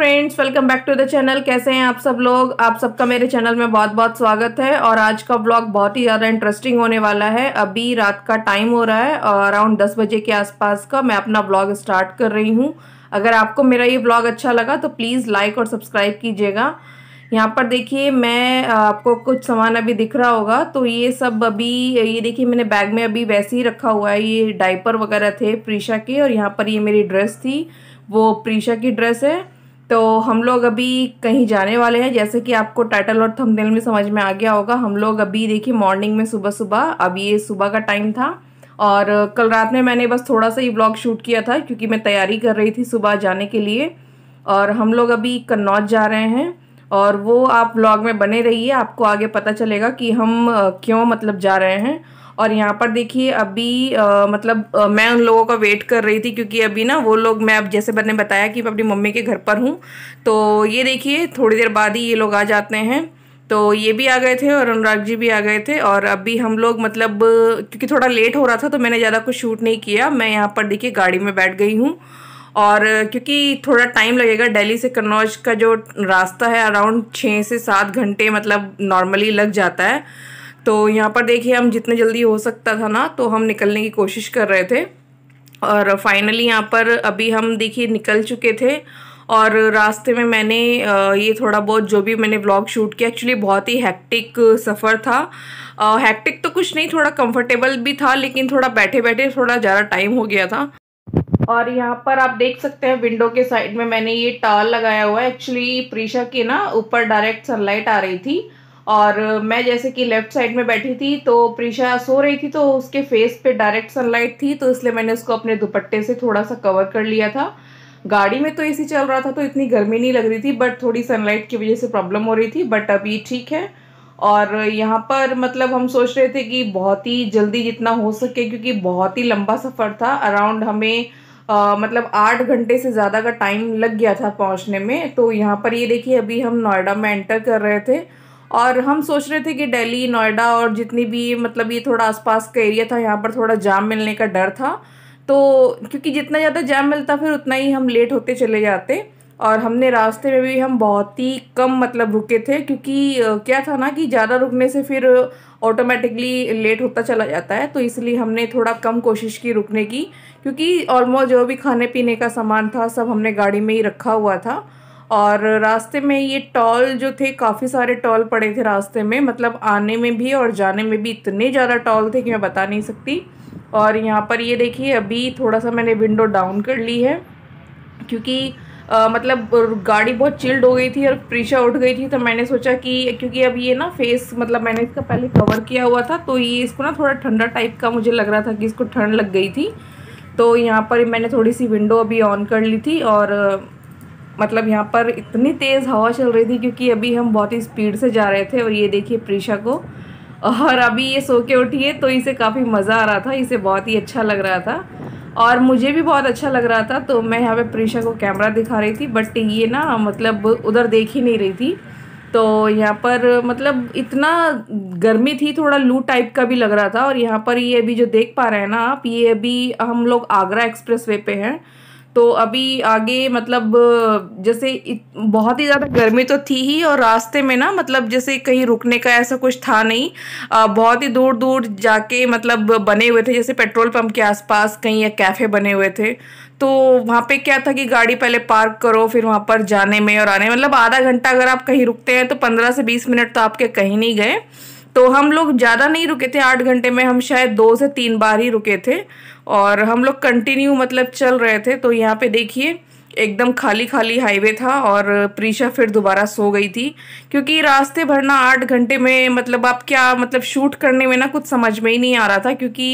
friends welcome back to the channel कैसे हैं आप सब लोग आप सबका मेरे चैनल में बहुत बहुत स्वागत है और आज का ब्लॉग बहुत ही ज़्यादा इंटरेस्टिंग होने वाला है अभी रात का टाइम हो रहा है और अराउंड दस बजे के आसपास का मैं अपना ब्लॉग स्टार्ट कर रही हूँ अगर आपको मेरा ये ब्लॉग अच्छा लगा तो प्लीज़ लाइक और सब्सक्राइब कीजिएगा यहाँ पर देखिए मैं आपको कुछ सामान अभी दिख रहा होगा तो ये सब अभी ये देखिए मैंने बैग में अभी वैसे ही रखा हुआ है ये डाइपर वगैरह थे प्रीशा के और यहाँ पर ये मेरी ड्रेस थी वो प्रीशा की ड्रेस है तो हम लोग अभी कहीं जाने वाले हैं जैसे कि आपको टाइटल और थंबनेल में समझ में आ गया होगा हम लोग अभी देखिए मॉर्निंग में सुबह सुबह अब ये सुबह का टाइम था और कल रात में मैंने बस थोड़ा सा ये ब्लॉग शूट किया था क्योंकि मैं तैयारी कर रही थी सुबह जाने के लिए और हम लोग अभी कन्नौज जा रहे हैं और वो आप ब्लॉग में बने रहिए आपको आगे पता चलेगा कि हम क्यों मतलब जा रहे हैं और यहाँ पर देखिए अभी आ, मतलब आ, मैं उन लोगों का वेट कर रही थी क्योंकि अभी ना वो लोग मैं अब जैसे मैंने बताया कि मैं अपनी मम्मी के घर पर हूँ तो ये देखिए थोड़ी देर बाद ही ये लोग आ जाते हैं तो ये भी आ गए थे और अनुराग जी भी आ गए थे और अभी हम लोग मतलब क्योंकि थोड़ा लेट हो रहा था तो मैंने ज़्यादा कुछ शूट नहीं किया मैं यहाँ पर देखिए गाड़ी में बैठ गई हूँ और क्योंकि थोड़ा टाइम लगेगा दिल्ली से कन्नौज का जो रास्ता है अराउंड छः से सात घंटे मतलब नॉर्मली लग जाता है तो यहाँ पर देखिए हम जितने जल्दी हो सकता था ना तो हम निकलने की कोशिश कर रहे थे और फाइनली यहाँ पर अभी हम देखिए निकल चुके थे और रास्ते में मैंने ये थोड़ा बहुत जो भी मैंने व्लॉग शूट किया एक्चुअली बहुत ही हैक्टिक सफ़र था हैक्टिक तो कुछ नहीं थोड़ा कंफर्टेबल भी था लेकिन थोड़ा बैठे बैठे थोड़ा ज़्यादा टाइम हो गया था और यहाँ पर आप देख सकते हैं विंडो के साइड में मैंने ये टाल लगाया हुआ है एक्चुअली प्रीशा की ना ऊपर डायरेक्ट सनलाइट आ रही थी और मैं जैसे कि लेफ़्ट साइड में बैठी थी तो प्रीशा सो रही थी तो उसके फेस पे डायरेक्ट सनलाइट थी तो इसलिए मैंने उसको अपने दुपट्टे से थोड़ा सा कवर कर लिया था गाड़ी में तो ए चल रहा था तो इतनी गर्मी नहीं लग रही थी बट थोड़ी सनलाइट की वजह से प्रॉब्लम हो रही थी बट अभी ठीक है और यहाँ पर मतलब हम सोच रहे थे कि बहुत ही जल्दी जितना हो सके क्योंकि बहुत ही लंबा सफ़र था अराउंड हमें आ, मतलब आठ घंटे से ज़्यादा का टाइम लग गया था पहुँचने में तो यहाँ पर ये देखिए अभी हम नोएडा में एंटर कर रहे थे और हम सोच रहे थे कि दिल्ली नोएडा और जितनी भी मतलब ये थोड़ा आसपास का एरिया था यहाँ पर थोड़ा जाम मिलने का डर था तो क्योंकि जितना ज़्यादा जाम मिलता फिर उतना ही हम लेट होते चले जाते और हमने रास्ते में भी हम बहुत ही कम मतलब रुके थे क्योंकि क्या था ना कि ज़्यादा रुकने से फिर ऑटोमेटिकली लेट होता चला जाता है तो इसलिए हमने थोड़ा कम कोशिश की रुकने की क्योंकि ऑलमोस्ट जो भी खाने पीने का सामान था सब हमने गाड़ी में ही रखा हुआ था और रास्ते में ये टॉल जो थे काफ़ी सारे टॉल पड़े थे रास्ते में मतलब आने में भी और जाने में भी इतने ज़्यादा टॉल थे कि मैं बता नहीं सकती और यहाँ पर ये देखिए अभी थोड़ा सा मैंने विंडो डाउन कर ली है क्योंकि आ, मतलब गाड़ी बहुत चिल्ड हो गई थी और प्रीशा उठ गई थी तो मैंने सोचा कि क्योंकि अब ये ना फेस मतलब मैंने इसका पहले कवर किया हुआ था तो ये इसको ना थोड़ा ठंडा टाइप का मुझे लग रहा था कि इसको ठंड लग गई थी तो यहाँ पर मैंने थोड़ी सी विंडो अभी ऑन कर ली थी और मतलब यहाँ पर इतनी तेज़ हवा चल रही थी क्योंकि अभी हम बहुत ही स्पीड से जा रहे थे और ये देखिए प्रीशा को और अभी ये सो के उठी है तो इसे काफ़ी मज़ा आ रहा था इसे बहुत ही अच्छा लग रहा था और मुझे भी बहुत अच्छा लग रहा था तो मैं यहाँ पे प्रीशा को कैमरा दिखा रही थी बट ये ना मतलब उधर देख ही नहीं रही थी तो यहाँ पर मतलब इतना गर्मी थी थोड़ा लू टाइप का भी लग रहा था और यहाँ पर ये अभी जो देख पा रहे हैं ना आप ये अभी हम लोग आगरा एक्सप्रेस वे पे हैं तो अभी आगे मतलब जैसे बहुत ही ज़्यादा गर्मी तो थी ही और रास्ते में ना मतलब जैसे कहीं रुकने का ऐसा कुछ था नहीं आ, बहुत ही दूर दूर जाके मतलब बने हुए थे जैसे पेट्रोल पंप के आसपास कहीं या कैफ़े बने हुए थे तो वहाँ पे क्या था कि गाड़ी पहले पार्क करो फिर वहाँ पर जाने में और आने मतलब आधा घंटा अगर आप कहीं रुकते हैं तो पंद्रह से बीस मिनट तो आपके कहीं नहीं गए तो हम लोग ज़्यादा नहीं रुके थे आठ घंटे में हम शायद दो से तीन बार ही रुके थे और हम लोग कंटिन्यू मतलब चल रहे थे तो यहाँ पे देखिए एकदम खाली खाली हाईवे था और प्रीशा फिर दोबारा सो गई थी क्योंकि रास्ते भरना आठ घंटे में मतलब आप क्या मतलब शूट करने में ना कुछ समझ में ही नहीं आ रहा था क्योंकि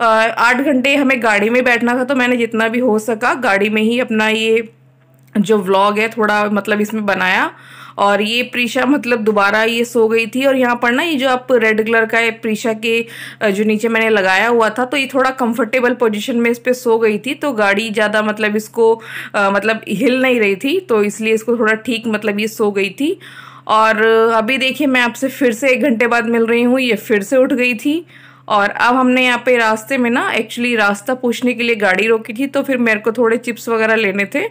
आठ घंटे हमें गाड़ी में बैठना था तो मैंने जितना भी हो सका गाड़ी में ही अपना ये जो व्लॉग है थोड़ा मतलब इसमें बनाया और ये प्रीशा मतलब दोबारा ये सो गई थी और यहाँ पर ना ये जो आप रेड कलर का प्रीशा के जो नीचे मैंने लगाया हुआ था तो ये थोड़ा कंफर्टेबल पोजीशन में इस पर सो गई थी तो गाड़ी ज़्यादा मतलब इसको आ, मतलब हिल नहीं रही थी तो इसलिए इसको थोड़ा ठीक मतलब ये सो गई थी और अभी देखिए मैं आपसे फिर से एक घंटे बाद मिल रही हूँ ये फिर से उठ गई थी और अब हमने यहाँ पे रास्ते में ना एक्चुअली रास्ता पूछने के लिए गाड़ी रोकी थी तो फिर मेरे को थोड़े चिप्स वगैरह लेने थे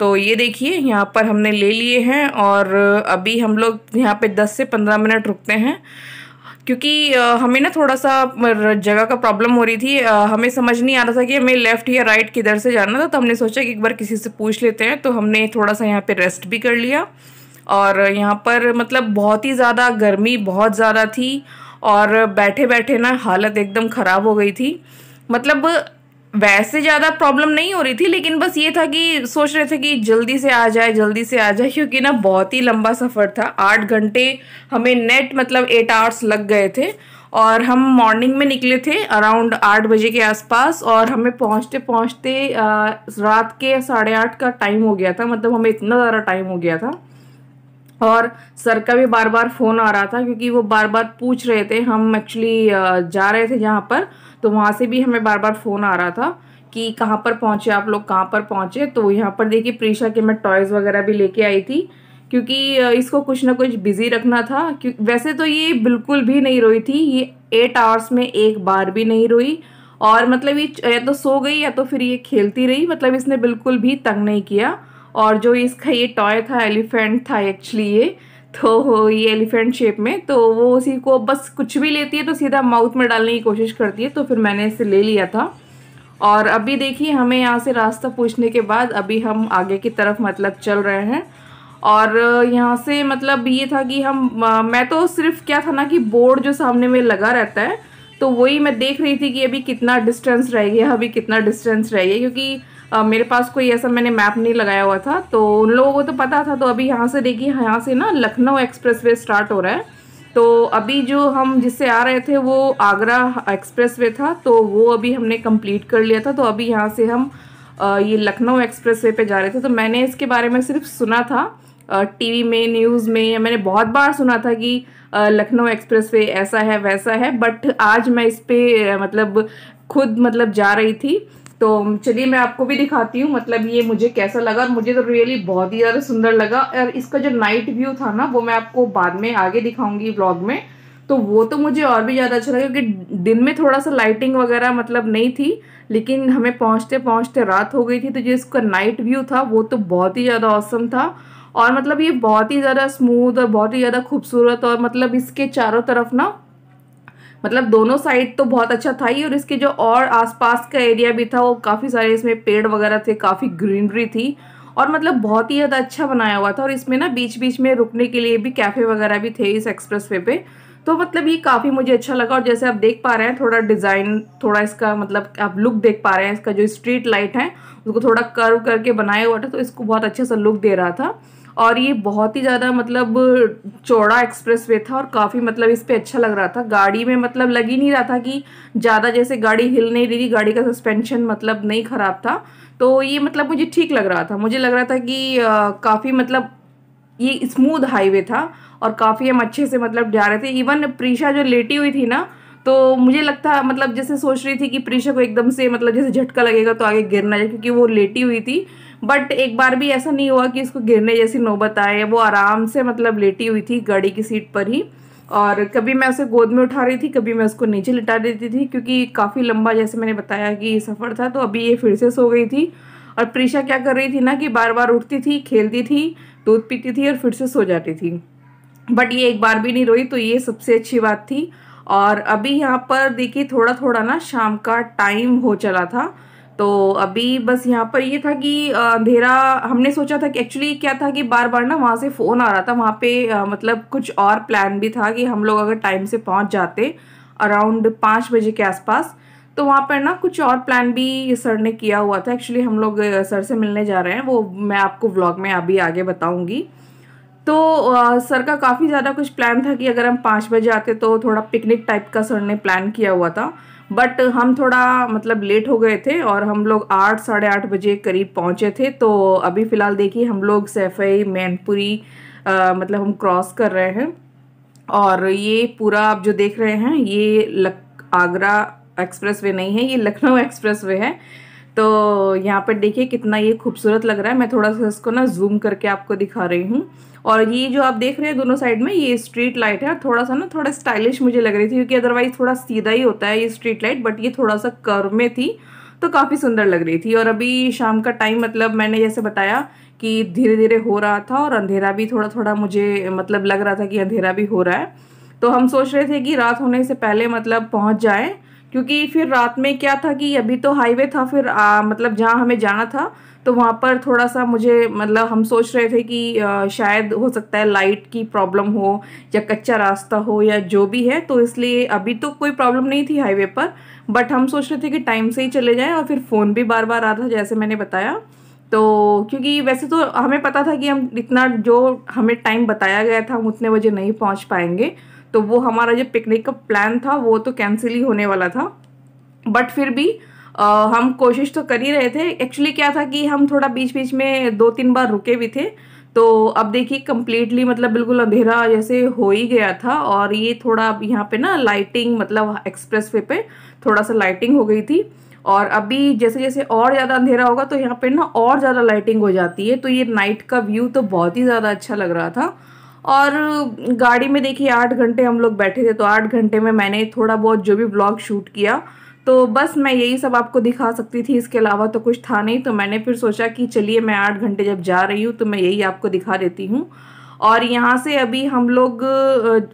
तो ये देखिए यहाँ पर हमने ले लिए हैं और अभी हम लोग यहाँ पे 10 से 15 मिनट रुकते हैं क्योंकि हमें ना थोड़ा सा जगह का प्रॉब्लम हो रही थी हमें समझ नहीं आ रहा था कि हमें लेफ़्ट या राइट किधर से जाना था तो हमने सोचा कि एक बार किसी से पूछ लेते हैं तो हमने थोड़ा सा यहाँ पे रेस्ट भी कर लिया और यहाँ पर मतलब बहुत ही ज़्यादा गर्मी बहुत ज़्यादा थी और बैठे बैठे ना हालत एकदम ख़राब हो गई थी मतलब वैसे ज़्यादा प्रॉब्लम नहीं हो रही थी लेकिन बस ये था कि सोच रहे थे कि जल्दी से आ जाए जल्दी से आ जाए क्योंकि ना बहुत ही लंबा सफ़र था आठ घंटे हमें नेट मतलब एट आवर्स लग गए थे और हम मॉर्निंग में निकले थे अराउंड आठ बजे के आसपास और हमें पहुंचते पहुंचते रात के साढ़े आठ का टाइम हो गया था मतलब हमें इतना ज़्यादा टाइम हो गया था और सर का भी बार बार फ़ोन आ रहा था क्योंकि वो बार बार पूछ रहे थे हम एक्चुअली जा रहे थे जहाँ पर तो वहाँ से भी हमें बार बार फ़ोन आ रहा था कि कहाँ पर पहुँचे आप लोग कहाँ पर पहुँचे तो यहाँ पर देखिए प्रीशा के मैं टॉयज़ वगैरह भी लेके आई थी क्योंकि इसको कुछ ना कुछ बिज़ी रखना था वैसे तो ये बिल्कुल भी नहीं रोई थी ये एट आवर्स में एक बार भी नहीं रोई और मतलब ये या तो सो गई या तो फिर ये खेलती रही मतलब इसने बिल्कुल भी तंग नहीं किया और जो इसका ये टॉय था एलिफेंट था एक्चुअली ये तो ये एलिफेंट शेप में तो वो उसी को बस कुछ भी लेती है तो सीधा माउथ में डालने की कोशिश करती है तो फिर मैंने इसे ले लिया था और अभी देखिए हमें यहाँ से रास्ता पूछने के बाद अभी हम आगे की तरफ मतलब चल रहे हैं और यहाँ से मतलब ये था कि हम मैं तो सिर्फ क्या था ना कि बोर्ड जो सामने में लगा रहता है तो वही मैं देख रही थी कि अभी कितना डिस्टेंस रह गया अभी कितना डिस्टेंस रह गया क्योंकि मेरे पास कोई ऐसा मैंने मैप नहीं लगाया हुआ था तो उन लोगों को तो पता था तो अभी यहाँ से देखिए यहाँ से ना लखनऊ एक्सप्रेस स्टार्ट हो रहा है तो अभी जो हम जिससे आ रहे थे वो आगरा एक्सप्रेसवे था तो वो अभी हमने कंप्लीट कर लिया था तो अभी यहाँ से हम ये लखनऊ एक्सप्रेसवे पे जा रहे थे तो मैंने इसके बारे में सिर्फ सुना था टीवी में न्यूज़ में या मैंने बहुत बार सुना था कि लखनऊ एक्सप्रेसवे ऐसा है वैसा है बट आज मैं इस पर मतलब खुद मतलब जा रही थी तो चलिए मैं आपको भी दिखाती हूँ मतलब ये मुझे कैसा लगा और मुझे तो रियली बहुत ही ज़्यादा सुंदर लगा और इसका जो नाइट व्यू था ना वो मैं आपको बाद में आगे दिखाऊंगी ब्लॉग में तो वो तो मुझे और भी ज़्यादा अच्छा लगा क्योंकि दिन में थोड़ा सा लाइटिंग वगैरह मतलब नहीं थी लेकिन हमें पहुँचते पहुँचते रात हो गई थी तो जो इसका नाइट व्यू था वो तो बहुत ही ज़्यादा औसम था और मतलब ये बहुत ही ज़्यादा स्मूथ और बहुत ही ज़्यादा खूबसूरत और मतलब इसके चारों तरफ ना मतलब दोनों साइड तो बहुत अच्छा था ही और इसके जो और आसपास का एरिया भी था वो काफ़ी सारे इसमें पेड़ वगैरह थे काफ़ी ग्रीनरी थी और मतलब बहुत ही ज़्यादा अच्छा बनाया हुआ था और इसमें ना बीच बीच में रुकने के लिए भी कैफ़े वगैरह भी थे इस एक्सप्रेस वे पे तो मतलब ये काफ़ी मुझे अच्छा लगा और जैसे आप देख पा रहे हैं थोड़ा डिज़ाइन थोड़ा इसका मतलब आप लुक देख पा रहे हैं इसका जो स्ट्रीट लाइट है उसको थोड़ा कर्व करके बनाया हुआ था तो इसको बहुत अच्छा सा लुक दे रहा था और ये बहुत ही ज़्यादा मतलब चौड़ा एक्सप्रेस वे था और काफ़ी मतलब इस पर अच्छा लग रहा था गाड़ी में मतलब लग ही नहीं रहा था कि ज़्यादा जैसे गाड़ी हिल नहीं रही थी गाड़ी का सस्पेंशन मतलब नहीं ख़राब था तो ये मतलब मुझे ठीक लग रहा था मुझे लग रहा था कि काफ़ी मतलब ये स्मूथ हाईवे था और काफ़ी हम अच्छे से मतलब जा रहे थे इवन प्रीशा जो लेटी हुई थी ना तो मुझे लगता मतलब जैसे सोच रही थी कि प्रीशा को एकदम से मतलब जैसे झटका लगेगा तो आगे गिरना जाए क्योंकि वो लेटी हुई थी बट एक बार भी ऐसा नहीं हुआ कि इसको गिरने जैसी नौबत आए वो आराम से मतलब लेटी हुई थी गाड़ी की सीट पर ही और कभी मैं उसे गोद में उठा रही थी कभी मैं उसको नीचे लिटा देती थी क्योंकि काफ़ी लंबा जैसे मैंने बताया कि ये सफ़र था तो अभी ये फिर से सो गई थी और प्रीशा क्या कर रही थी ना कि बार बार उठती थी खेलती थी दूध पीती थी और फिर से सो जाती थी बट ये एक बार भी नहीं रोई तो ये सबसे अच्छी बात थी और अभी यहाँ पर देखिए थोड़ा थोड़ा ना शाम का टाइम हो चला था तो अभी बस यहाँ पर ये था कि अंधेरा हमने सोचा था कि एक्चुअली क्या था कि बार बार ना वहाँ से फ़ोन आ रहा था वहाँ पे मतलब कुछ और प्लान भी था कि हम लोग अगर टाइम से पहुँच जाते अराउंड पाँच बजे के आसपास तो वहाँ पर ना कुछ और प्लान भी सर ने किया हुआ था एक्चुअली हम लोग सर से मिलने जा रहे हैं वो मैं आपको व्लॉग में अभी आगे बताऊँगी तो आ, सर का काफ़ी ज़्यादा कुछ प्लान था कि अगर हम पाँच बजे आते तो थोड़ा पिकनिक टाइप का सर ने प्लान किया हुआ था बट हम थोड़ा मतलब लेट हो गए थे और हम लोग आठ साढ़े आठ बजे करीब पहुंचे थे तो अभी फ़िलहाल देखिए हम लोग सैफई मैनपुरी मतलब हम क्रॉस कर रहे हैं और ये पूरा आप जो देख रहे हैं ये लक आगरा एक्सप्रेस वे नहीं है ये लखनऊ एक्सप्रेस वे है तो यहाँ पर देखिए कितना ये खूबसूरत लग रहा है मैं थोड़ा सा इसको ना जूम करके आपको दिखा रही हूँ और ये जो आप देख रहे हैं दोनों साइड में ये स्ट्रीट लाइट है थोड़ा सा ना थोड़ा स्टाइलिश मुझे लग रही थी क्योंकि अदरवाइज थोड़ा सीधा ही होता है ये स्ट्रीट लाइट बट ये थोड़ा सा कर्व में थी तो काफ़ी सुंदर लग रही थी और अभी शाम का टाइम मतलब मैंने जैसे बताया कि धीरे धीरे हो रहा था और अंधेरा भी थोड़ा थोड़ा मुझे मतलब लग रहा था कि अंधेरा भी हो रहा है तो हम सोच रहे थे कि रात होने से पहले मतलब पहुँच जाएँ क्योंकि फिर रात में क्या था कि अभी तो हाईवे था फिर आ, मतलब जहाँ हमें जाना था तो वहाँ पर थोड़ा सा मुझे मतलब हम सोच रहे थे कि आ, शायद हो सकता है लाइट की प्रॉब्लम हो या कच्चा रास्ता हो या जो भी है तो इसलिए अभी तो कोई प्रॉब्लम नहीं थी हाईवे पर बट हम सोच रहे थे कि टाइम से ही चले जाएँ और फिर फ़ोन भी बार बार आ रहा था जैसे मैंने बताया तो क्योंकि वैसे तो हमें पता था कि हम इतना जो हमें टाइम बताया गया था हम उतने बजे नहीं पहुँच पाएंगे तो वो हमारा जो पिकनिक का प्लान था वो तो कैंसिल ही होने वाला था बट फिर भी आ, हम कोशिश तो कर ही रहे थे एक्चुअली क्या था कि हम थोड़ा बीच बीच में दो तीन बार रुके भी थे तो अब देखिए कम्प्लीटली मतलब बिल्कुल अंधेरा जैसे हो ही गया था और ये थोड़ा यहाँ पे ना लाइटिंग मतलब एक्सप्रेस वे पे थोड़ा सा लाइटिंग हो गई थी और अभी जैसे जैसे और ज़्यादा अंधेरा होगा तो यहाँ पे ना और ज़्यादा लाइटिंग हो जाती है तो ये नाइट का व्यू तो बहुत ही ज़्यादा अच्छा लग रहा था और गाड़ी में देखिए आठ घंटे हम लोग बैठे थे तो आठ घंटे में मैंने थोड़ा बहुत जो भी ब्लॉग शूट किया तो बस मैं यही सब आपको दिखा सकती थी इसके अलावा तो कुछ था नहीं तो मैंने फिर सोचा कि चलिए मैं आठ घंटे जब जा रही हूँ तो मैं यही आपको दिखा देती हूँ और यहाँ से अभी हम लोग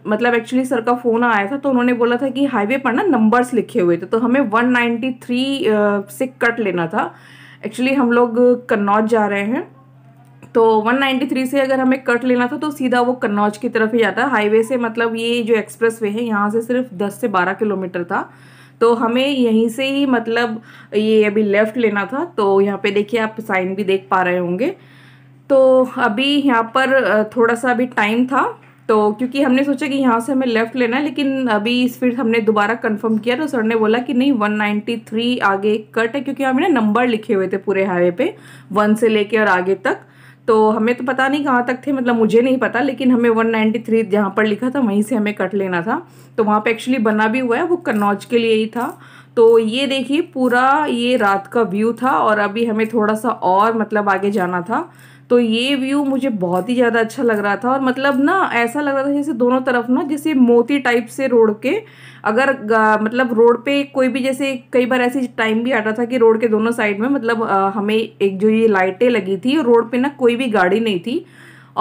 मतलब एक्चुअली सर का फ़ोन आया था तो उन्होंने बोला था कि हाईवे पर ना नंबर्स लिखे हुए थे तो हमें 193 से कट लेना था एक्चुअली हम लोग कन्नौज जा रहे हैं तो 193 से अगर हमें कट लेना था तो सीधा वो कन्नौज की तरफ ही जाता है हाईवे से मतलब ये जो एक्सप्रेस वे है यहाँ से सिर्फ 10 से 12 किलोमीटर था तो हमें यहीं से ही मतलब ये अभी लेफ़्ट लेना था तो यहाँ पे देखिए आप साइन भी देख पा रहे होंगे तो अभी यहाँ पर थोड़ा सा अभी टाइम था तो क्योंकि हमने सोचा कि यहाँ से हमें लेफ़्ट लेना है लेकिन अभी फिर हमने दोबारा कंफर्म किया तो सर ने बोला कि नहीं 193 आगे कट है क्योंकि हमें ना नंबर लिखे हुए थे पूरे हाईवे पे वन से लेके और आगे तक तो हमें तो पता नहीं कहाँ तक थे मतलब मुझे नहीं पता लेकिन हमें 193 नाइन्टी थ्री जहाँ पर लिखा था वहीं से हमें कट लेना था तो वहाँ पे एक्चुअली बना भी हुआ है वो कन्नौज के लिए ही था तो ये देखिए पूरा ये रात का व्यू था और अभी हमें थोड़ा सा और मतलब आगे जाना था तो ये व्यू मुझे बहुत ही ज़्यादा अच्छा लग रहा था और मतलब ना ऐसा लग रहा था जैसे दोनों तरफ ना जैसे मोती टाइप से रोड के अगर मतलब रोड पे कोई भी जैसे कई बार ऐसी टाइम भी आता था कि रोड के दोनों साइड में मतलब आ, हमें एक जो ये लाइटें लगी थी रोड पे ना कोई भी गाड़ी नहीं थी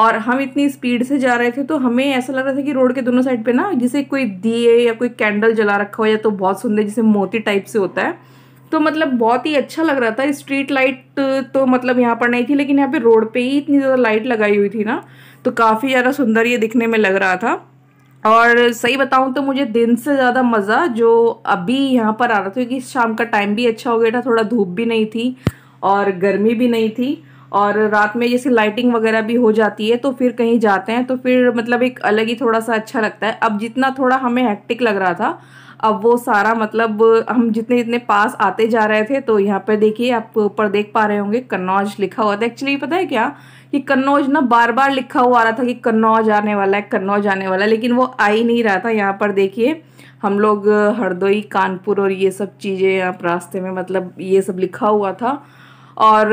और हम इतनी स्पीड से जा रहे थे तो हमें ऐसा लग रहा था कि रोड के दोनों साइड पे ना जिसे कोई दिए या कोई कैंडल जला रखा हो या तो बहुत सुंदर जिसे मोती टाइप से होता है तो मतलब बहुत ही अच्छा लग रहा था स्ट्रीट लाइट तो मतलब यहाँ पर नहीं थी लेकिन यहाँ पे रोड पे ही इतनी ज़्यादा लाइट लगाई हुई थी ना तो काफ़ी ज़्यादा सुंदर ये दिखने में लग रहा था और सही बताऊँ तो मुझे दिन से ज़्यादा मज़ा जो अभी यहाँ पर आ रहा था क्योंकि शाम का टाइम भी अच्छा हो गया था थोड़ा धूप भी नहीं थी और गर्मी भी नहीं थी और रात में जैसे लाइटिंग वगैरह भी हो जाती है तो फिर कहीं जाते हैं तो फिर मतलब एक अलग ही थोड़ा सा अच्छा लगता है अब जितना थोड़ा हमें हैक्टिक लग रहा था अब वो सारा मतलब हम जितने जितने पास आते जा रहे थे तो यहाँ पर देखिए आप ऊपर देख पा रहे होंगे कन्नौज लिखा हुआ था एक्चुअली पता है क्या कि कन्नौज ना बार बार लिखा हुआ आ रहा था कि कन्नौज आने वाला है कन्नौज आने वाला है लेकिन वो आ ही नहीं रहा था यहाँ पर देखिए हम लोग हरदोई कानपुर और ये सब चीज़ें यहाँ रास्ते में मतलब ये सब लिखा हुआ था और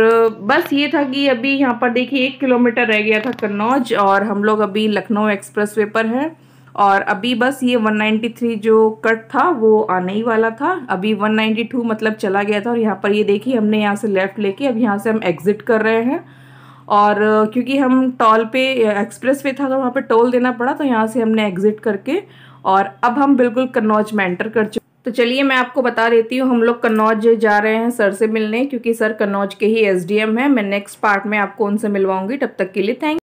बस ये था कि अभी यहाँ पर देखिए एक किलोमीटर रह गया था कन्नौज और हम लोग अभी लखनऊ एक्सप्रेस वे पर हैं और अभी बस ये 193 जो कट था वो आने ही वाला था अभी 192 मतलब चला गया था और यहाँ पर ये देखिए हमने यहाँ से लेफ़्ट लेके अब यहाँ से हम एग्ज़िट कर रहे हैं और क्योंकि हम टॉल पे एक्सप्रेस वे था तो वहाँ पे टोल देना पड़ा तो यहाँ से हमने एग्ज़िट करके और अब हम बिल्कुल कन्नौज में एंटर कर चुके तो चलिए मैं आपको बता देती हूँ हम लोग कन्नौज जा रहे हैं सर से मिलने क्योंकि सर कन्नौज के ही एसडीएम हैं मैं नेक्स्ट पार्ट में आपको उनसे मिलवाऊंगी तब तक के लिए थैंक